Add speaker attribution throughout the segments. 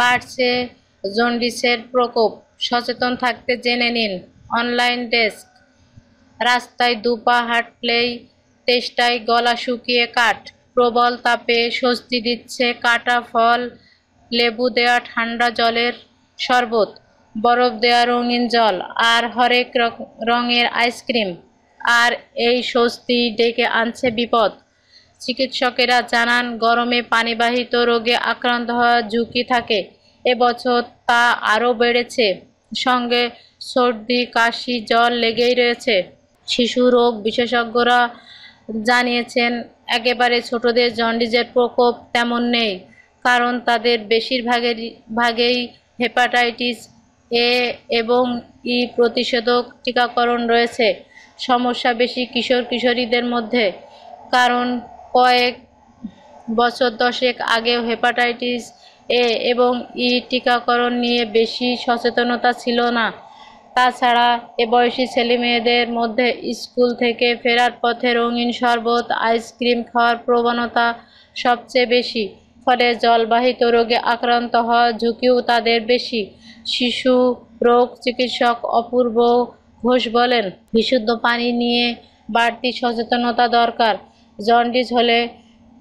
Speaker 1: বাড়ছে জন্ডিসের প্রকোপ সচেতন থাকতে জেনে নিন অনলাইন ডেস্ক রাস্তায় দুপা হাঁটলেই তেষ্টায় গলা শুকিয়ে কাঠ প্রবল তাপে স্বস্তি দিচ্ছে কাটা ফল লেবু দেয়া ঠান্ডা জলের শরবত বরফ দেওয়া রঙিন জল আর হরেক রঙের আইসক্রিম আর এই স্বস্তি ডেকে আনছে বিপদ চিকিৎসকেরা জানান গরমে পানিবাহিত রোগে আক্রান্ত হওয়ার ঝুঁকি থাকে এবছর তা আরও বেড়েছে সঙ্গে সর্দি কাশি জল লেগেই রয়েছে শিশু রোগ বিশেষজ্ঞরা জানিয়েছেন একেবারে ছোটদের জন্ডিজের প্রকোপ তেমন নেই কারণ তাদের বেশিরভাগের ভাগেই হেপাটাইটিস এ এবং ই প্রতিষেধক টিকাকরণ রয়েছে সমস্যা বেশি কিশোর কিশোরীদের মধ্যে কারণ কয়েক বছর দশেক আগে হেপাটাইটিস এ এবং ই টিকাকরণ নিয়ে বেশি সচেতনতা ছিল না তাছাড়া এ বয়সী ছেলেমেয়েদের মধ্যে স্কুল থেকে ফেরার পথে রঙিন শরবত আইসক্রিম খাওয়ার প্রবণতা সবচেয়ে বেশি ফলে জলবাহিত রোগে আক্রান্ত হওয়ার ঝুঁকিও তাদের বেশি শিশু রোগ চিকিৎসক অপূর্ব ঘোষ বলেন বিশুদ্ধ পানি নিয়ে বাড়তি সচেতনতা দরকার জন্ডিস হলে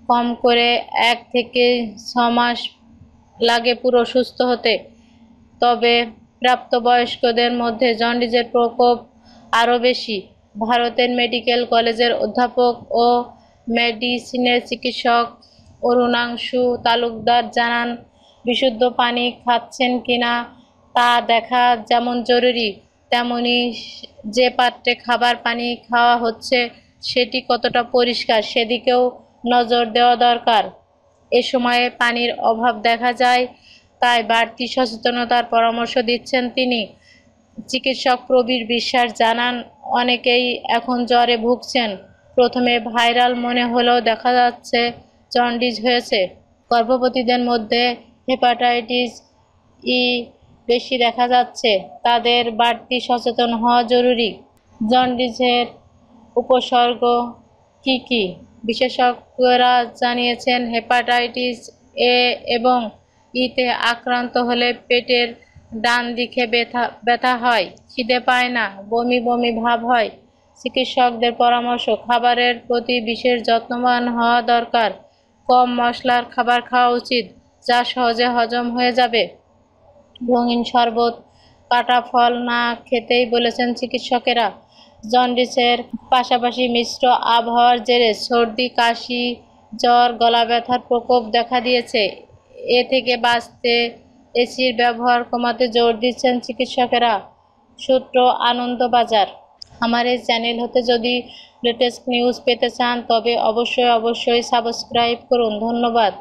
Speaker 1: কম করে এক থেকে ছ মাস লাগে পুরো সুস্থ হতে তবে প্রাপ্তবয়স্কদের মধ্যে জন্ডিসের প্রকোপ আরও বেশি ভারতের মেডিকেল কলেজের অধ্যাপক ও মেডিসিনের চিকিৎসক অরুণাংশু তালুকদার জানান বিশুদ্ধ পানি খাচ্ছেন কিনা তা দেখা যেমন জরুরি তেমনি যে পাত্রে খাবার পানি খাওয়া হচ্ছে সেটি কতটা পরিষ্কার সেদিকেও নজর দেওয়া দরকার এ সময়ে পানির অভাব দেখা যায় তাই বাড়তি সচেতনতার পরামর্শ দিচ্ছেন তিনি চিকিৎসক প্রবীর বিশ্বাস জানান অনেকেই এখন জ্বরে ভুগছেন প্রথমে ভাইরাল মনে হলেও দেখা যাচ্ছে জন্ডিস হয়েছে গর্ভবতীদের মধ্যে হেপাটাইটিস ই বেশি দেখা যাচ্ছে তাদের বাড়তি সচেতন হওয়া জরুরি জন্ডিসের উপসর্গ কি কি বিশেষজ্ঞরা জানিয়েছেন হেপাটাইটিস এ এবং ইতে আক্রান্ত হলে পেটের ডান দিকে ব্যথা ব্যথা হয় খিদে পায় না বমি বমি ভাব হয় চিকিৎসকদের পরামর্শ খাবারের প্রতি বিশেষ যত্নবান হওয়া দরকার কম মশলার খাবার খাওয়া উচিত যা সহজে হজম হয়ে যাবে রঙিন শরবত কাটা ফল না খেতেই বলেছেন চিকিৎসকেরা জন্ডিসের পাশাপাশি মিশ্র আবহাওয়ার জেরে সর্দি কাশি জ্বর গলা ব্যথার প্রকোপ দেখা দিয়েছে এ থেকে বাঁচতে এসির ব্যবহার কমাতে জোর দিচ্ছেন চিকিৎসকেরা সূত্র আনন্দবাজার আমার এই চ্যানেল হতে যদি লেটেস্ট নিউজ পেতে চান তবে অবশ্যই অবশ্যই সাবস্ক্রাইব করুন ধন্যবাদ